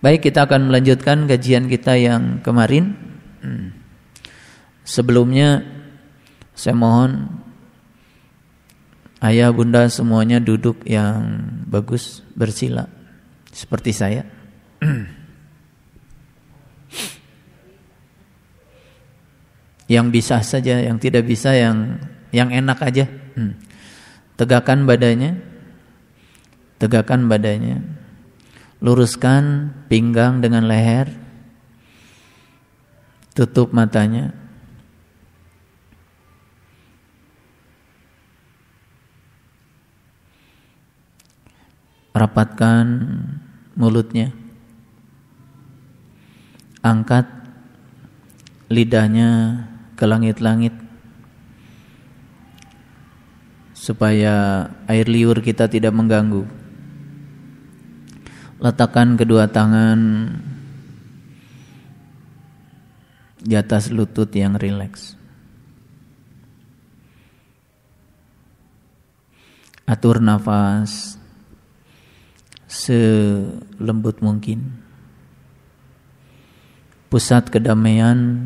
Baik, kita akan melanjutkan kajian kita yang kemarin. Hmm. Sebelumnya, saya mohon ayah, bunda, semuanya duduk yang bagus, bersila, seperti saya. yang bisa saja, yang tidak bisa, yang yang enak aja. Hmm. Tegakan badannya, tegakan badannya. Luruskan pinggang dengan leher. Tutup matanya. Rapatkan mulutnya. Angkat lidahnya ke langit-langit supaya air liur kita tidak mengganggu. Letakkan kedua tangan di atas lutut yang rileks. Atur nafas selembut mungkin. Pusat kedamaian,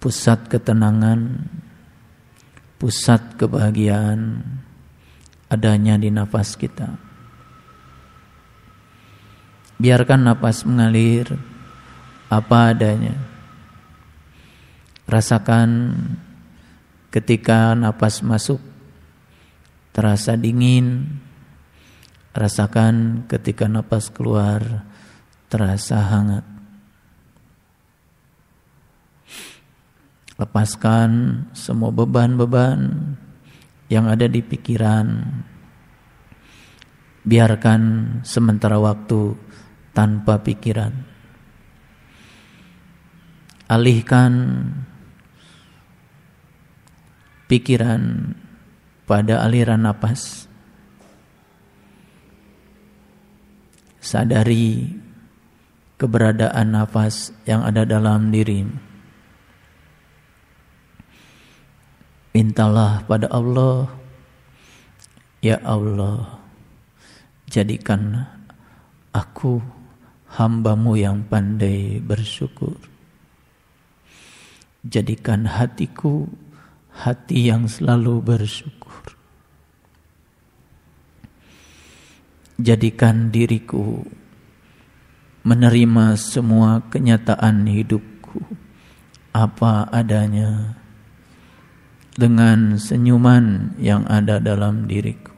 pusat ketenangan, pusat kebahagiaan adanya di nafas kita. Biarkan napas mengalir apa adanya. Rasakan ketika napas masuk terasa dingin. Rasakan ketika napas keluar terasa hangat. Lepaskan semua beban-beban yang ada di pikiran. Biarkan sementara waktu tanpa pikiran. Alihkan pikiran pada aliran nafas, Sadari keberadaan nafas yang ada dalam diri, Mintalah pada Allah, Ya Allah, jadikan aku hambamu yang pandai bersyukur. Jadikan hatiku hati yang selalu bersyukur. Jadikan diriku menerima semua kenyataan hidupku apa adanya dengan senyuman yang ada dalam diriku.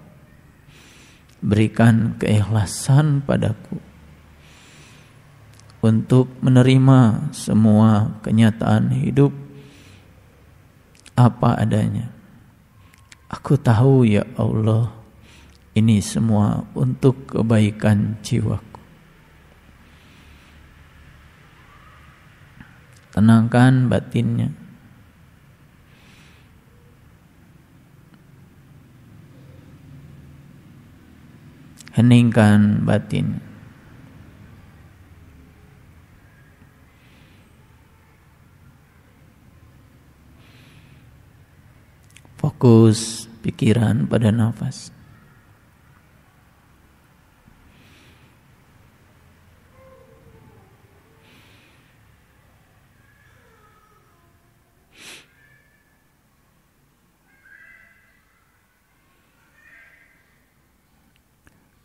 Berikan keikhlasan padaku untuk menerima semua kenyataan hidup apa adanya. Aku tahu ya Allah, ini semua untuk kebaikan jiwaku. Tenangkan batinnya. Heningkan batinnya. fokus pikiran pada nafas.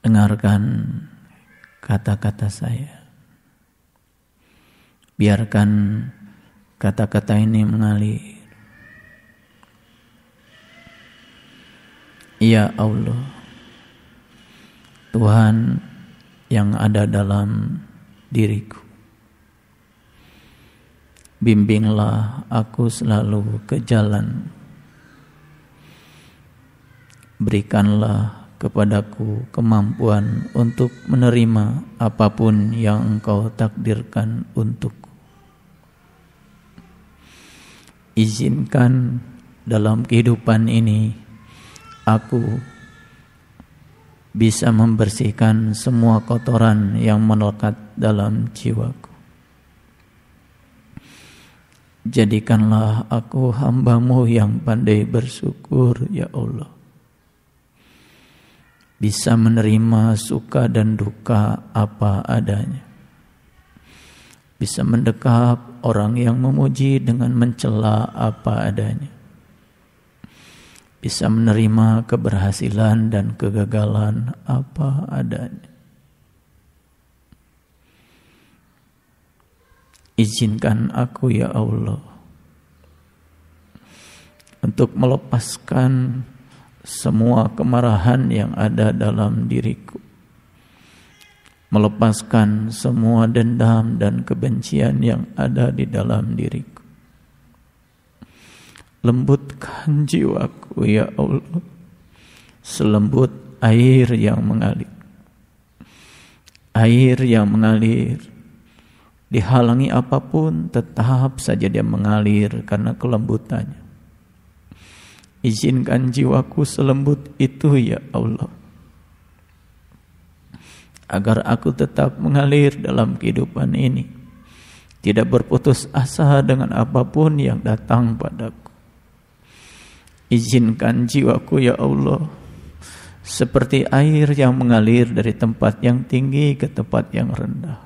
Dengarkan kata-kata saya. Biarkan kata-kata ini mengalir. Ya Allah Tuhan yang ada dalam diriku Bimbinglah aku selalu ke jalan Berikanlah kepadaku kemampuan untuk menerima apapun yang engkau takdirkan untuk Izinkan dalam kehidupan ini aku bisa membersihkan semua kotoran yang melekat dalam jiwaku. Jadikanlah aku hambamu yang pandai bersyukur, ya Allah. Bisa menerima suka dan duka apa adanya. Bisa mendekap orang yang memuji dengan mencela apa adanya bisa menerima keberhasilan dan kegagalan apa adanya. Izinkan aku ya Allah untuk melepaskan semua kemarahan yang ada dalam diriku. Melepaskan semua dendam dan kebencian yang ada di dalam diriku Lembutkan jiwaku ya Allah. Selembut air yang mengalir. Air yang mengalir. Dihalangi apapun tetap saja dia mengalir karena kelembutannya. Izinkan jiwaku selembut itu ya Allah. Agar aku tetap mengalir dalam kehidupan ini. Tidak berputus asa dengan apapun yang datang padaku. Izinkan jiwaku ya Allah seperti air yang mengalir dari tempat yang tinggi ke tempat yang rendah.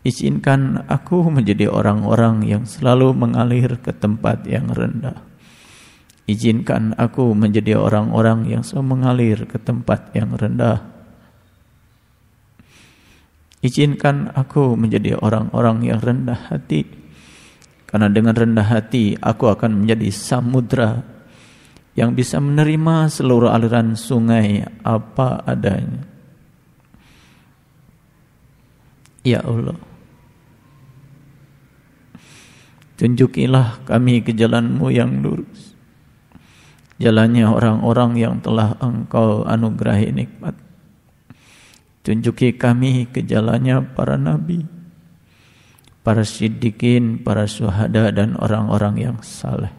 Izinkan aku menjadi orang-orang yang selalu mengalir ke tempat yang rendah. Izinkan aku menjadi orang-orang yang selalu mengalir ke tempat yang rendah. Izinkan aku menjadi orang-orang yang rendah hati. Karena dengan rendah hati aku akan menjadi samudra yang bisa menerima seluruh aliran sungai apa adanya. Ya Allah. Tunjukilah kami ke jalanmu yang lurus. Jalannya orang-orang yang telah engkau anugerahi nikmat. Tunjuki kami ke jalannya para nabi para siddiqin, para suhada dan orang-orang yang saleh.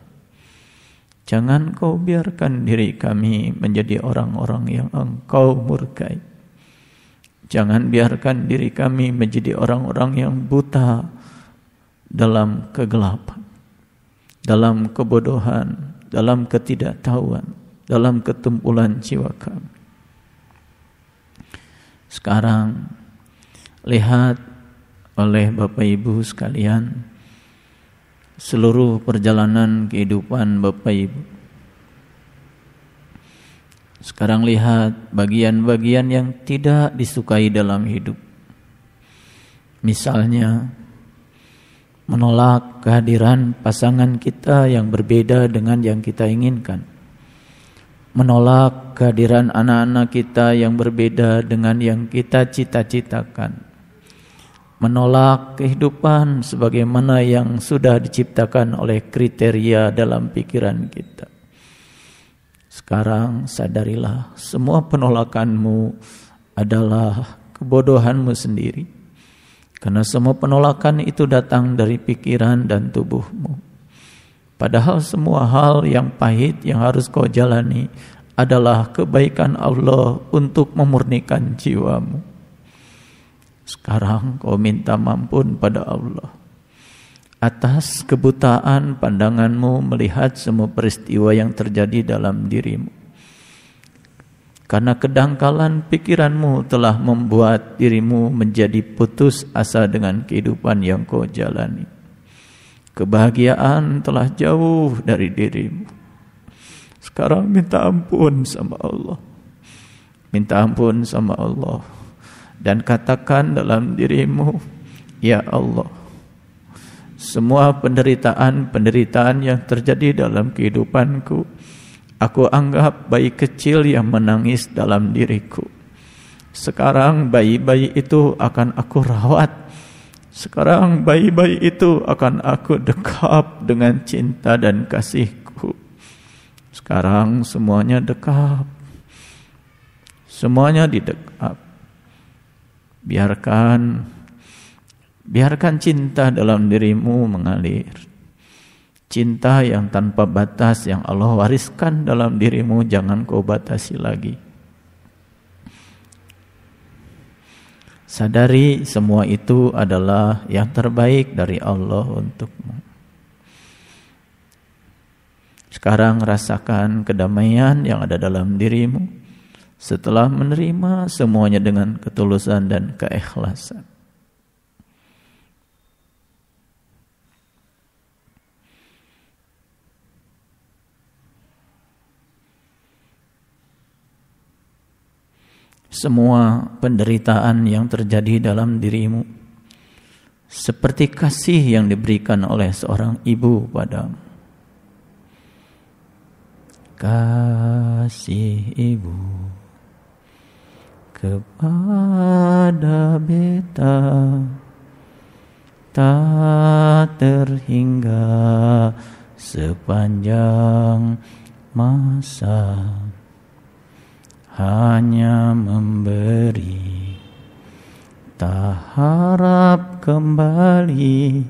Jangan kau biarkan diri kami menjadi orang-orang yang engkau murkai. Jangan biarkan diri kami menjadi orang-orang yang buta dalam kegelapan, dalam kebodohan, dalam ketidaktahuan, dalam ketumpulan jiwa kami. Sekarang lihat oleh Bapak Ibu sekalian seluruh perjalanan kehidupan Bapak Ibu. Sekarang lihat bagian-bagian yang tidak disukai dalam hidup. Misalnya menolak kehadiran pasangan kita yang berbeda dengan yang kita inginkan. Menolak kehadiran anak-anak kita yang berbeda dengan yang kita cita-citakan menolak kehidupan sebagaimana yang sudah diciptakan oleh kriteria dalam pikiran kita. Sekarang sadarilah semua penolakanmu adalah kebodohanmu sendiri. Karena semua penolakan itu datang dari pikiran dan tubuhmu. Padahal semua hal yang pahit yang harus kau jalani adalah kebaikan Allah untuk memurnikan jiwamu. Sekarang kau minta ampun pada Allah atas kebutaan pandanganmu melihat semua peristiwa yang terjadi dalam dirimu. Karena kedangkalan pikiranmu telah membuat dirimu menjadi putus asa dengan kehidupan yang kau jalani. Kebahagiaan telah jauh dari dirimu. Sekarang minta ampun sama Allah. Minta ampun sama Allah dan katakan dalam dirimu ya Allah semua penderitaan-penderitaan yang terjadi dalam kehidupanku aku anggap bayi kecil yang menangis dalam diriku sekarang bayi-bayi itu akan aku rawat sekarang bayi-bayi itu akan aku dekap dengan cinta dan kasihku. Sekarang semuanya dekap. Semuanya didekap biarkan biarkan cinta dalam dirimu mengalir cinta yang tanpa batas yang Allah wariskan dalam dirimu jangan kau batasi lagi sadari semua itu adalah yang terbaik dari Allah untukmu sekarang rasakan kedamaian yang ada dalam dirimu setelah menerima semuanya dengan ketulusan dan keikhlasan. Semua penderitaan yang terjadi dalam dirimu seperti kasih yang diberikan oleh seorang ibu padamu. Kasih ibu kepada beta tak terhingga sepanjang masa hanya memberi tak harap kembali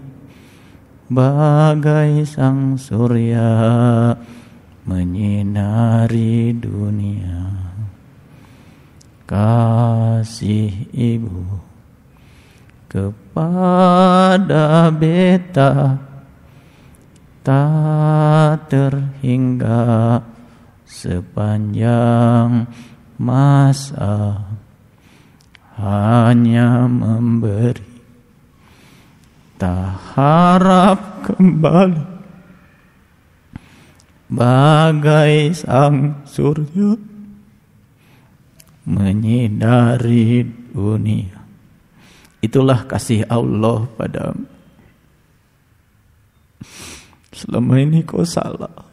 bagai sang surya menyinari dunia kasih ibu kepada beta tak terhingga sepanjang masa hanya memberi tak harap kembali bagai sang surya menyinari dunia. Itulah kasih Allah padamu. Selama ini kau salah.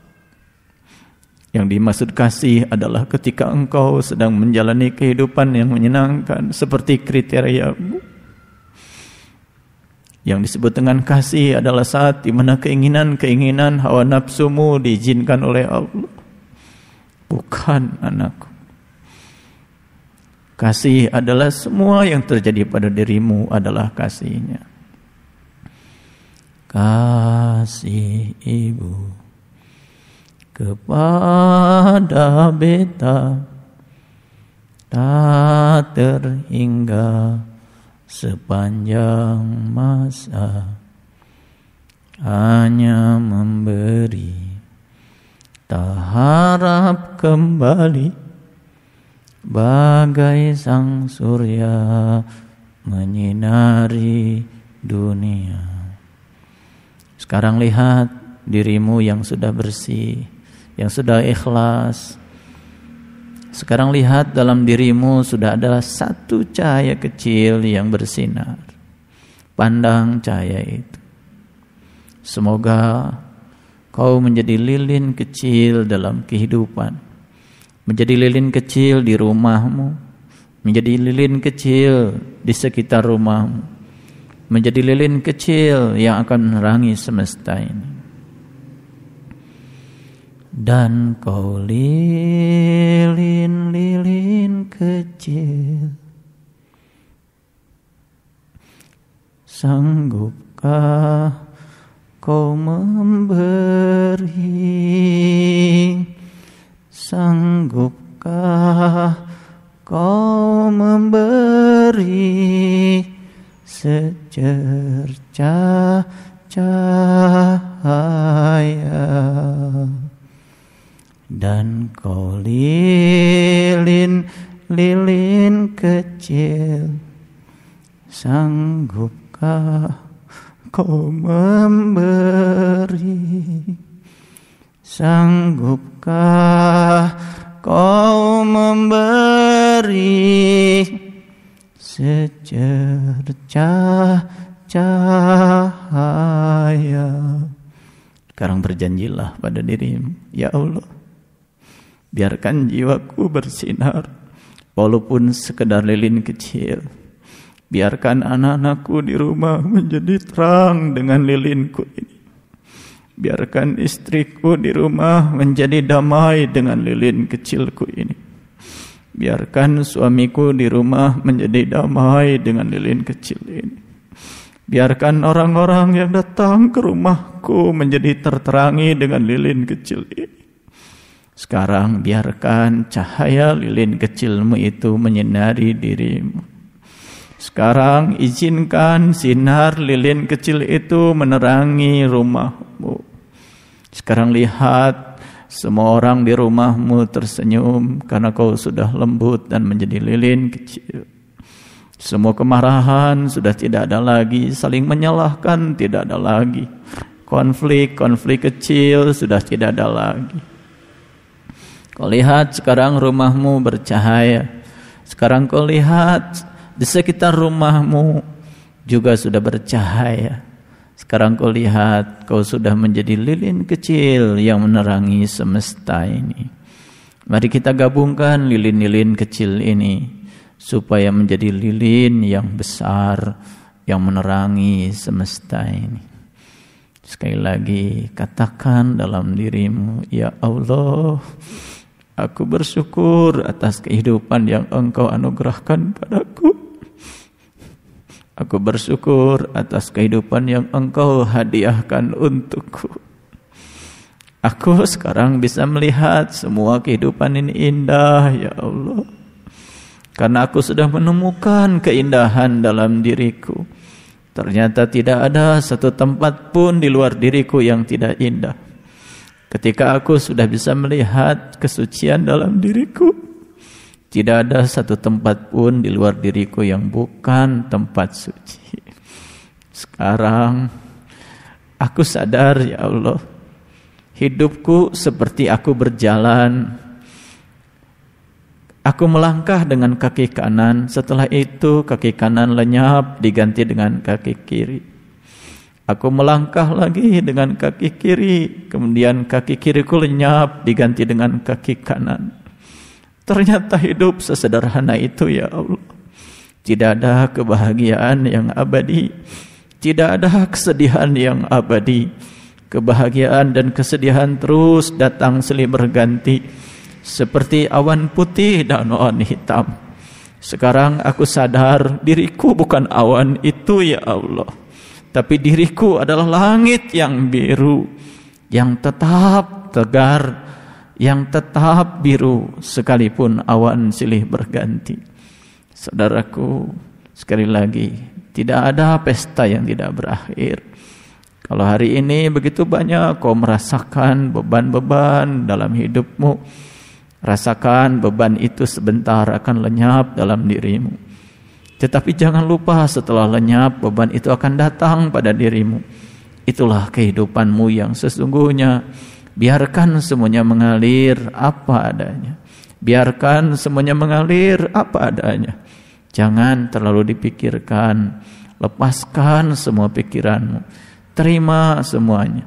Yang dimaksud kasih adalah ketika engkau sedang menjalani kehidupan yang menyenangkan seperti kriteriamu. Yang disebut dengan kasih adalah saat di mana keinginan-keinginan hawa nafsumu diizinkan oleh Allah. Bukan anakku. Kasih adalah semua yang terjadi pada dirimu adalah kasihnya. Kasih ibu kepada beta tak terhingga sepanjang masa hanya memberi tak harap kembali bagai sang surya menyinari dunia. Sekarang lihat dirimu yang sudah bersih, yang sudah ikhlas. Sekarang lihat dalam dirimu sudah ada satu cahaya kecil yang bersinar. Pandang cahaya itu. Semoga kau menjadi lilin kecil dalam kehidupan menjadi lilin kecil di rumahmu, menjadi lilin kecil di sekitar rumahmu, menjadi lilin kecil yang akan menerangi semesta ini. Dan kau lilin-lilin kecil Sanggupkah kau memberi Sanggupkah kau memberi secerca cahaya dan kau lilin lilin kecil sanggupkah kau memberi Sanggupkah kau memberi secercah cahaya Sekarang berjanjilah pada dirimu Ya Allah Biarkan jiwaku bersinar Walaupun sekedar lilin kecil Biarkan anak-anakku di rumah menjadi terang dengan lilinku ini Biarkan istriku di rumah menjadi damai dengan lilin kecilku ini. Biarkan suamiku di rumah menjadi damai dengan lilin kecil ini. Biarkan orang-orang yang datang ke rumahku menjadi terterangi dengan lilin kecil ini. Sekarang biarkan cahaya lilin kecilmu itu menyinari dirimu. Sekarang izinkan sinar lilin kecil itu menerangi rumah. Sekarang lihat semua orang di rumahmu tersenyum karena kau sudah lembut dan menjadi lilin kecil. Semua kemarahan sudah tidak ada lagi, saling menyalahkan tidak ada lagi. Konflik-konflik kecil sudah tidak ada lagi. Kau lihat sekarang rumahmu bercahaya. Sekarang kau lihat di sekitar rumahmu juga sudah bercahaya. Sekarang kau lihat, kau sudah menjadi lilin kecil yang menerangi semesta ini. Mari kita gabungkan lilin-lilin kecil ini supaya menjadi lilin yang besar yang menerangi semesta ini. Sekali lagi katakan dalam dirimu, ya Allah, aku bersyukur atas kehidupan yang Engkau anugerahkan padaku. Aku bersyukur atas kehidupan yang engkau hadiahkan untukku. Aku sekarang bisa melihat semua kehidupan ini indah, ya Allah. Karena aku sudah menemukan keindahan dalam diriku. Ternyata tidak ada satu tempat pun di luar diriku yang tidak indah. Ketika aku sudah bisa melihat kesucian dalam diriku, tidak ada satu tempat pun di luar diriku yang bukan tempat suci. Sekarang aku sadar ya Allah, hidupku seperti aku berjalan. Aku melangkah dengan kaki kanan, setelah itu kaki kanan lenyap diganti dengan kaki kiri. Aku melangkah lagi dengan kaki kiri, kemudian kaki kiriku lenyap diganti dengan kaki kanan. Ternyata hidup sesederhana itu ya Allah. Tidak ada kebahagiaan yang abadi. Tidak ada kesedihan yang abadi. Kebahagiaan dan kesedihan terus datang silih berganti. Seperti awan putih dan awan hitam. Sekarang aku sadar diriku bukan awan itu ya Allah. Tapi diriku adalah langit yang biru. Yang tetap tegar yang tetap biru sekalipun awan silih berganti. Saudaraku, sekali lagi, tidak ada pesta yang tidak berakhir. Kalau hari ini begitu banyak kau merasakan beban-beban dalam hidupmu, rasakan beban itu sebentar akan lenyap dalam dirimu. Tetapi jangan lupa setelah lenyap beban itu akan datang pada dirimu. Itulah kehidupanmu yang sesungguhnya. Biarkan semuanya mengalir apa adanya. Biarkan semuanya mengalir apa adanya. Jangan terlalu dipikirkan. Lepaskan semua pikiranmu. Terima semuanya.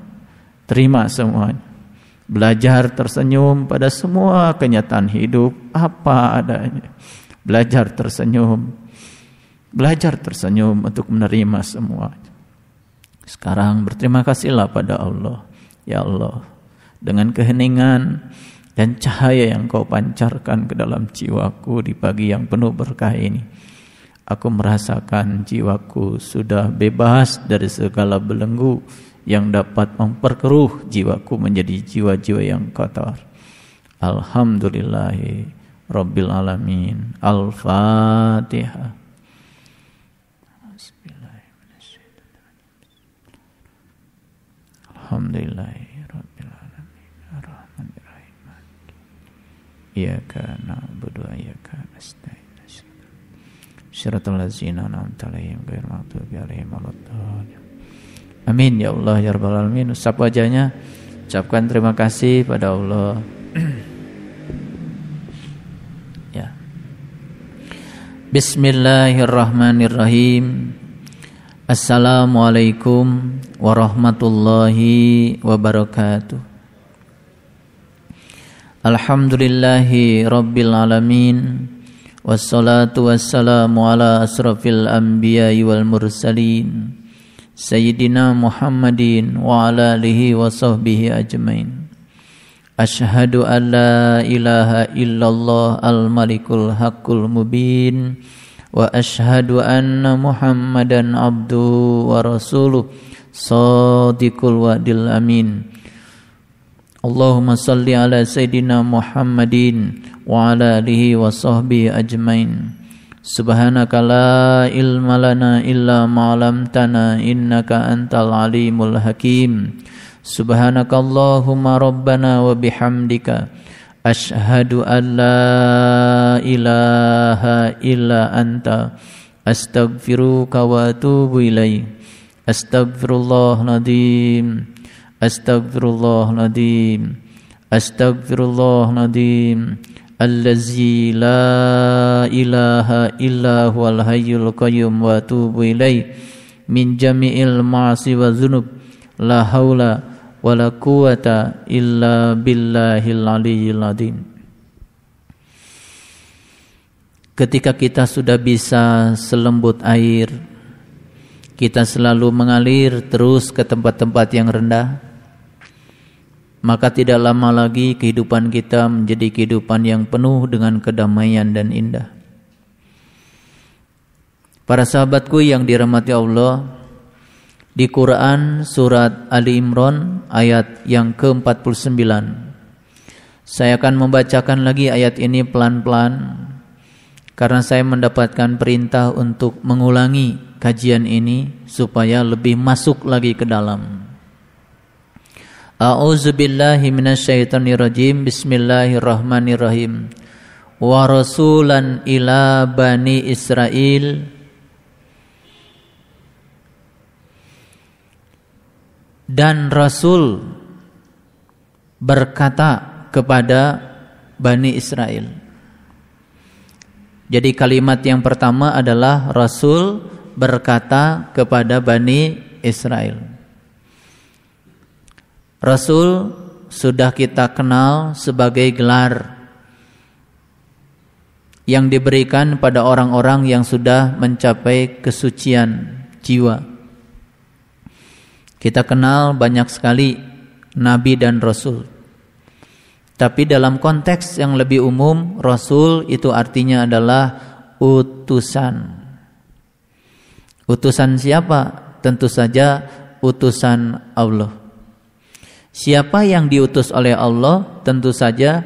Terima semuanya. Belajar tersenyum pada semua kenyataan hidup apa adanya. Belajar tersenyum. Belajar tersenyum untuk menerima semuanya. Sekarang berterima kasihlah pada Allah. Ya Allah, dengan keheningan dan cahaya yang kau pancarkan ke dalam jiwaku di pagi yang penuh berkah ini. Aku merasakan jiwaku sudah bebas dari segala belenggu yang dapat memperkeruh jiwaku menjadi jiwa-jiwa yang kotor. Alhamdulillahi Rabbil Alamin. Al-Fatihah. Alhamdulillahi Iyyaka na'budu wa iyyaka nasta'in. Syiratul ladzina an'amta 'alaihim ghairil maghdubi 'alaihim waladdallin. Amin ya Allah ya rabbal alamin. Ucap wajahnya. Ucapkan terima kasih pada Allah. ya. Bismillahirrahmanirrahim. Assalamualaikum warahmatullahi wabarakatuh. Alhamdulillahi Rabbil Alamin Wassalatu wassalamu ala asrafil anbiya wal mursalin Sayyidina Muhammadin wa ala alihi wa sahbihi ajmain Ashhadu an la ilaha illallah al-malikul haqqul mubin Wa ashhadu anna Muhammadan abdu wa rasuluh Sadiqul wadil amin Allahumma salli ala Sayyidina Muhammadin wa ala alihi wa sahbihi ajmain. Subhanaka la ilma lana illa ma'alamtana innaka antal alimul hakim. Allahumma rabbana wa bihamdika. Ashadu an la ilaha illa anta. Astaghfiruka wa atubu ilaih. Astaghfirullahaladzim. Astagfirullahaladzim, Astagfirullahaladzim, Allazi la ilaha illa huwal hayyul qayyum wa tubu ilaih Min jami'il ma'asi wa zunub La hawla wa la quwata illa billahil aliyyil adim Ketika kita sudah bisa selembut air Kita selalu mengalir terus ke tempat-tempat yang rendah maka tidak lama lagi kehidupan kita menjadi kehidupan yang penuh dengan kedamaian dan indah. Para sahabatku yang dirahmati Allah, di Quran surat Ali Imran ayat yang ke-49. Saya akan membacakan lagi ayat ini pelan-pelan karena saya mendapatkan perintah untuk mengulangi kajian ini supaya lebih masuk lagi ke dalam. A'udzu billahi minasyaitonir rajim. Bismillahirrahmanirrahim. Wa rasulan ila bani Israil dan rasul berkata kepada Bani Israel. Jadi kalimat yang pertama adalah rasul berkata kepada Bani Israel. Rasul sudah kita kenal sebagai gelar yang diberikan pada orang-orang yang sudah mencapai kesucian jiwa. Kita kenal banyak sekali nabi dan rasul. Tapi dalam konteks yang lebih umum, rasul itu artinya adalah utusan. Utusan siapa? Tentu saja utusan Allah. Siapa yang diutus oleh Allah? Tentu saja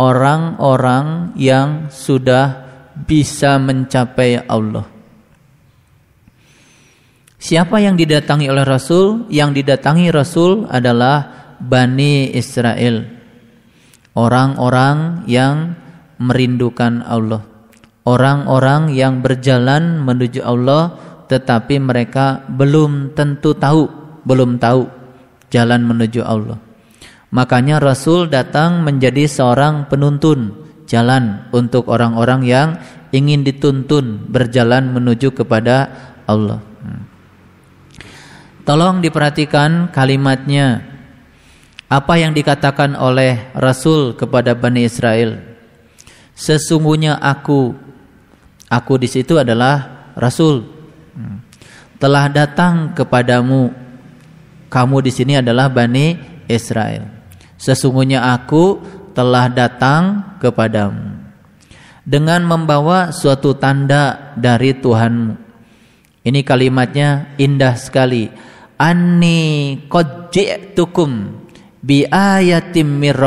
orang-orang yang sudah bisa mencapai Allah. Siapa yang didatangi oleh Rasul? Yang didatangi Rasul adalah Bani Israel. Orang-orang yang merindukan Allah. Orang-orang yang berjalan menuju Allah tetapi mereka belum tentu tahu, belum tahu jalan menuju Allah. Makanya Rasul datang menjadi seorang penuntun jalan untuk orang-orang yang ingin dituntun berjalan menuju kepada Allah. Hmm. Tolong diperhatikan kalimatnya. Apa yang dikatakan oleh Rasul kepada Bani Israel? Sesungguhnya aku, aku di situ adalah Rasul, hmm. telah datang kepadamu kamu di sini adalah Bani Israel. Sesungguhnya aku telah datang kepadamu dengan membawa suatu tanda dari Tuhanmu. Ini kalimatnya indah sekali. Anni qad bi ayatim mir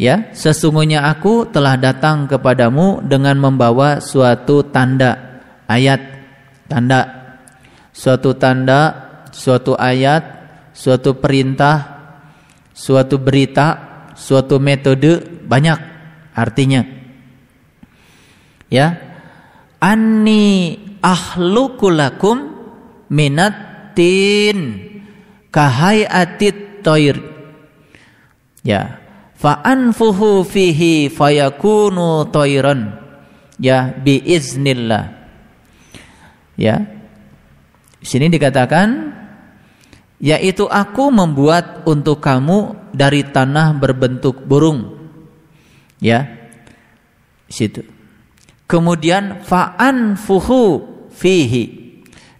Ya, sesungguhnya aku telah datang kepadamu dengan membawa suatu tanda ayat tanda suatu tanda, suatu ayat, suatu perintah, suatu berita, suatu metode banyak artinya. Ya. Anni ahlukulakum minat tin kahayatit toir. Ya. anfuhu fihi fayakunu toiran. Ya, biiznillah. Ya, di sini dikatakan yaitu aku membuat untuk kamu dari tanah berbentuk burung. Ya. Di situ. Kemudian fa'an fuhu fihi.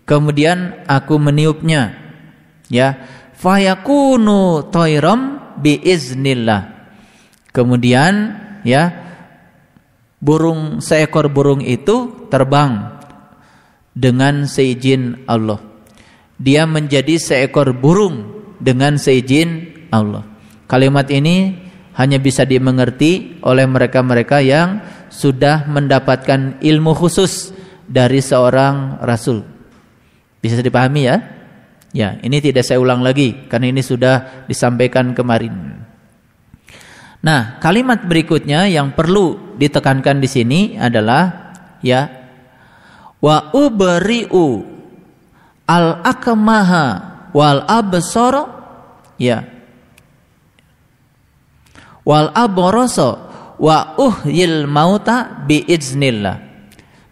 Kemudian aku meniupnya. Ya. Fayakunu toiram biiznillah. Kemudian ya burung seekor burung itu terbang dengan seizin Allah. Dia menjadi seekor burung dengan seizin Allah. Kalimat ini hanya bisa dimengerti oleh mereka-mereka yang sudah mendapatkan ilmu khusus dari seorang rasul. Bisa dipahami ya? Ya, ini tidak saya ulang lagi karena ini sudah disampaikan kemarin. Nah, kalimat berikutnya yang perlu ditekankan di sini adalah ya wa ubri'u al akmaha wal absar ya wal abrasa wa uhyil mauta bi idznillah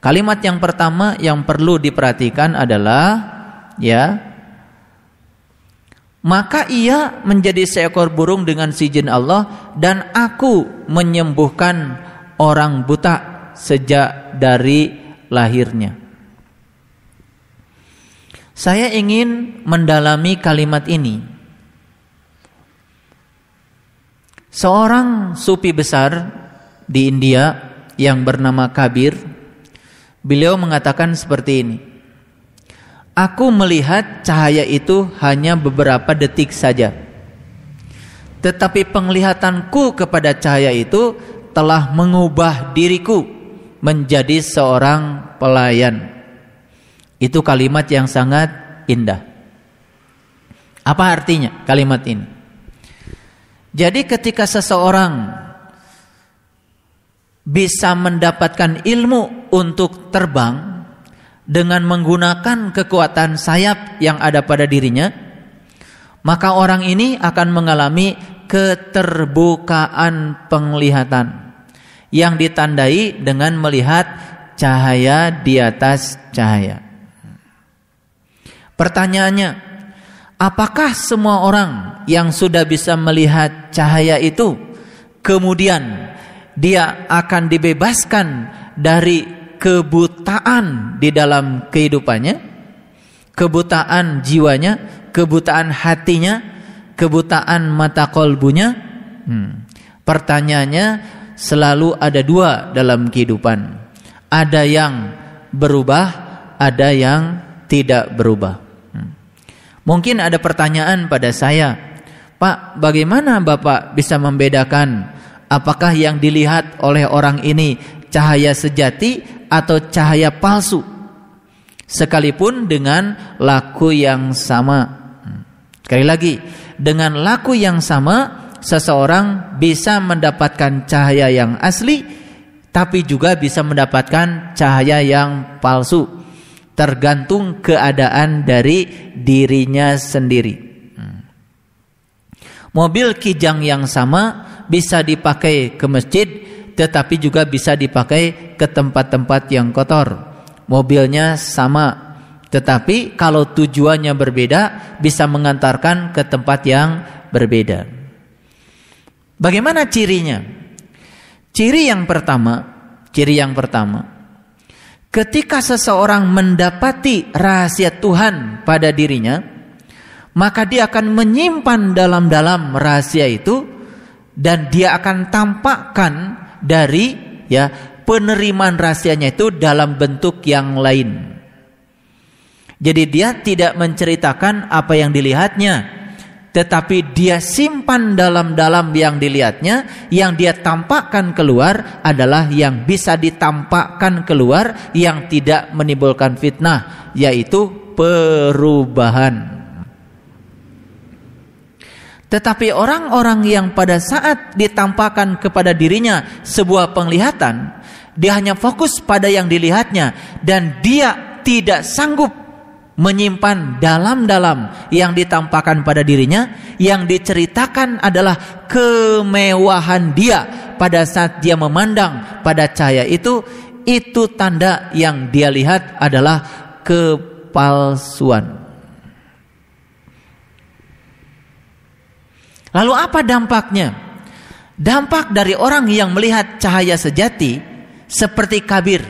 kalimat yang pertama yang perlu diperhatikan adalah ya maka ia menjadi seekor burung dengan sijin Allah dan aku menyembuhkan orang buta sejak dari lahirnya. Saya ingin mendalami kalimat ini. Seorang supi besar di India yang bernama Kabir, beliau mengatakan seperti ini. Aku melihat cahaya itu hanya beberapa detik saja. Tetapi penglihatanku kepada cahaya itu telah mengubah diriku menjadi seorang pelayan. Itu kalimat yang sangat indah. Apa artinya kalimat ini? Jadi ketika seseorang bisa mendapatkan ilmu untuk terbang dengan menggunakan kekuatan sayap yang ada pada dirinya, maka orang ini akan mengalami keterbukaan penglihatan yang ditandai dengan melihat cahaya di atas cahaya. Pertanyaannya, apakah semua orang yang sudah bisa melihat cahaya itu kemudian dia akan dibebaskan dari kebutaan di dalam kehidupannya, kebutaan jiwanya, kebutaan hatinya, kebutaan mata kolbunya? Hmm. Pertanyaannya, selalu ada dua dalam kehidupan. Ada yang berubah, ada yang tidak berubah. Hmm. Mungkin ada pertanyaan pada saya, Pak, bagaimana Bapak bisa membedakan apakah yang dilihat oleh orang ini cahaya sejati atau cahaya palsu? Sekalipun dengan laku yang sama. Hmm. Sekali lagi, dengan laku yang sama seseorang bisa mendapatkan cahaya yang asli tapi juga bisa mendapatkan cahaya yang palsu tergantung keadaan dari dirinya sendiri. Hmm. Mobil kijang yang sama bisa dipakai ke masjid tetapi juga bisa dipakai ke tempat-tempat yang kotor. Mobilnya sama tetapi kalau tujuannya berbeda bisa mengantarkan ke tempat yang berbeda. Bagaimana cirinya? Ciri yang pertama, ciri yang pertama. Ketika seseorang mendapati rahasia Tuhan pada dirinya, maka dia akan menyimpan dalam-dalam rahasia itu dan dia akan tampakkan dari ya penerimaan rahasianya itu dalam bentuk yang lain. Jadi dia tidak menceritakan apa yang dilihatnya, tetapi dia simpan dalam-dalam yang dilihatnya, yang dia tampakkan keluar adalah yang bisa ditampakkan keluar yang tidak menimbulkan fitnah, yaitu perubahan. Tetapi orang-orang yang pada saat ditampakkan kepada dirinya sebuah penglihatan, dia hanya fokus pada yang dilihatnya dan dia tidak sanggup menyimpan dalam-dalam yang ditampakkan pada dirinya yang diceritakan adalah kemewahan dia pada saat dia memandang pada cahaya itu itu tanda yang dia lihat adalah kepalsuan Lalu apa dampaknya? Dampak dari orang yang melihat cahaya sejati seperti kabir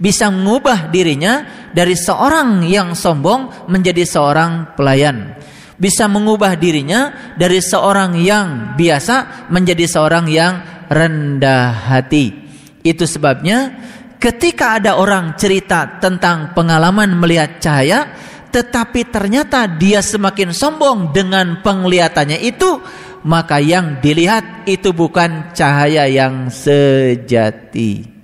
bisa mengubah dirinya dari seorang yang sombong menjadi seorang pelayan. Bisa mengubah dirinya dari seorang yang biasa menjadi seorang yang rendah hati. Itu sebabnya ketika ada orang cerita tentang pengalaman melihat cahaya tetapi ternyata dia semakin sombong dengan penglihatannya itu maka yang dilihat itu bukan cahaya yang sejati.